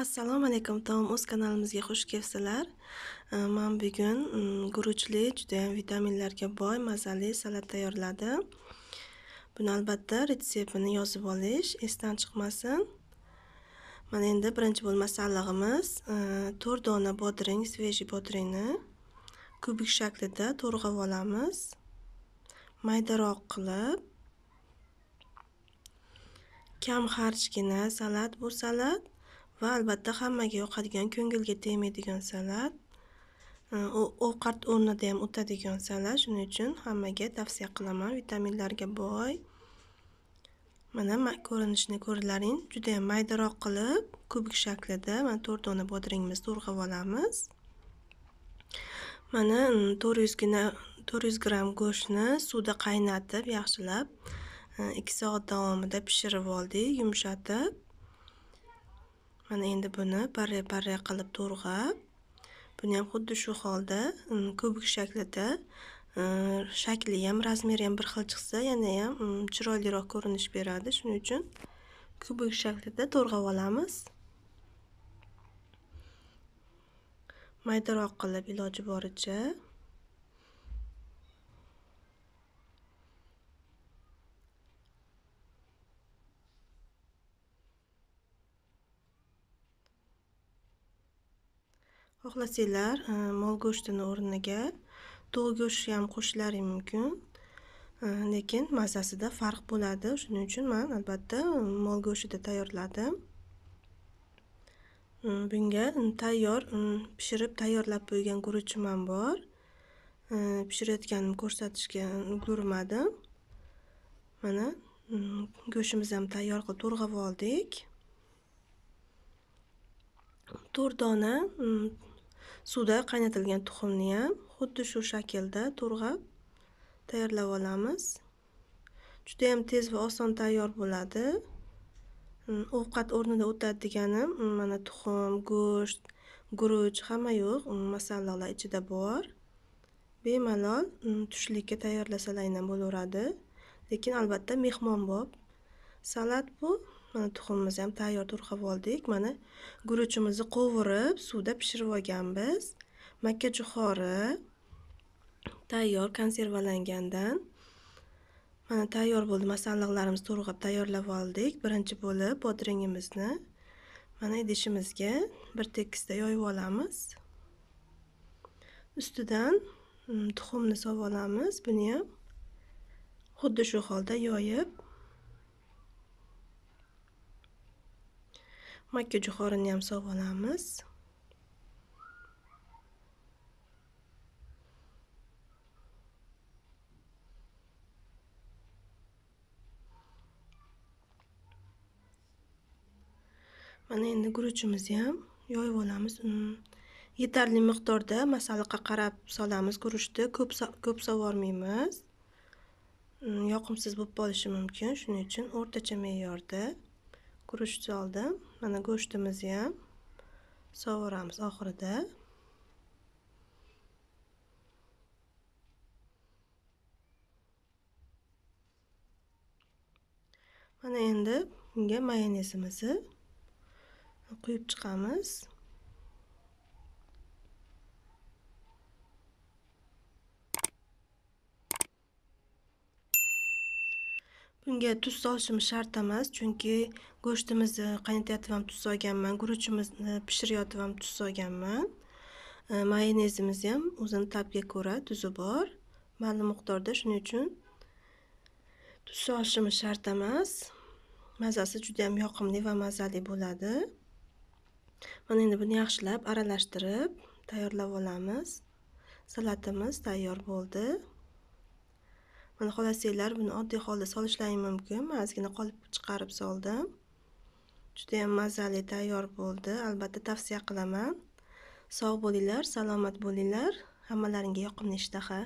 assalomu alaykum tom o'z kanalimizga xush kelibsizlar man bugun mm, guruchli judayam vitaminlarga boy mazali salat tayyorladim buni albatta retseptini yozib olish esdan chiqmasin mana endi birinchi bo'lma sallig'imiz e, to'rt dona bodring svejiy bodringni kubik shaklida to'rg'ab olamiz maydaroq qilib kam xarjgina salat bu salat va albatta hammaga yoqadigan ko'ngilga tegmaydigan salat e, ovqat o'rnida ham o'tadigan salat shuning uchun hammaga tavsiya qilaman vitaminlarga boy mana ko'rinishini juda yam maydaroq qilib kubik shaklida mana to'rt dona bodringimizni to'rg'ab olamiz mana to'rt yuzgina to'rt yuz gramm go'shtni suvda qaynatib yaxshilab e, ikki soat davomida pishirib oldik yumshatib mana endi buni barre barre qilib to'rg'ab buni ham xuddi shu holda kubik shaklida shakli ham razmeri ham bir xil chiqsa yana ham chiroyliroq ko'rinish beradi shuning uchun kubik shaklida to'rg'ab olamiz maydaroq qilib iloji boricha xohlasanglar e, mol go'shtini o'rniga tog' go'shti ham qo'shishlaring mumkin e, lekin mazasida farq bo'ladi shuning uchun man albatta mol go'shtida tayyorladim e, bunga tayyor pishirib tayyorlab qo'ygan guruchim ham bor pishirayotganimni ko'rsatishga ulgurmadim mana go'shtimizni ham tayyor qilib to'rg'ab oldik to'rt dona suvda qaynatilgan tuxumni ham xuddi shu shaklda to'rg'ab tayyorlab olamiz juda yam tez va oson tayyor bo'ladi mm, ovqat o'rnida o'tadi deganim mm, mana tuxum go'sht guruch hamma yo'q mm, masalliqlar ichida bor bemalol tushlikka tayyorlasalar ham bo'laveradi lekin albatta mehmonbop salat bu mana tuxumimizni ham tayyor turqab oldik mana guruchimizni qovurib suvda pishirib olganmiz makka jo'xori tayyor konservalangandan mana tayyor bo'ldi masalliqlarimiz to'rg'ab tayyorlab oldik birinchi bo'lib bodringimizni mana idishimizga bir tekisda yoyib olamiz ustidan mm, tuxumni solib olamiz buni ham xuddi shu holda yoyib makka jo'xorini ham sovib olamiz mana endi guruchimizni ham yoyib olamiz mm, yetarli miqdorda masalliqqa qarab solamiz guruchni ko'p ko'p sovurmaymiz mm, yoqimsiz bo'lib qolishi mumkin shuning uchun o'rtacha me'yorda guruch soldim mana go'shtimizni ham sovuramiz oxirida mana endi bunga mayonezimizni quyib chiqamiz bunga tuz solishim shart emas chunki go'shtimizni qaynatayotib ham tuz solganman guruchimizni pishirayotib ham tuz solganman e, mayonezimiz ham o'zini ta'biga ko'ra tuzi bor ma'lum miqdorda shuning uchun tuz solishim shart emas mazasi juda yam yoqimli va mazali bo'ladi mana endi buni yaxshilab aralashtirib tayyorlab olamiz salatimiz tayyor bo'ldi mana xolos sizlar buni oddiy holda solishlaring mumkin man ozgina qolib chiqarib soldim judayam mazali tayyor bo'ldi albatta tavsiya qilaman sog' bo'linglar salomat bo'linglar hammalaringga yoqimli ishtaha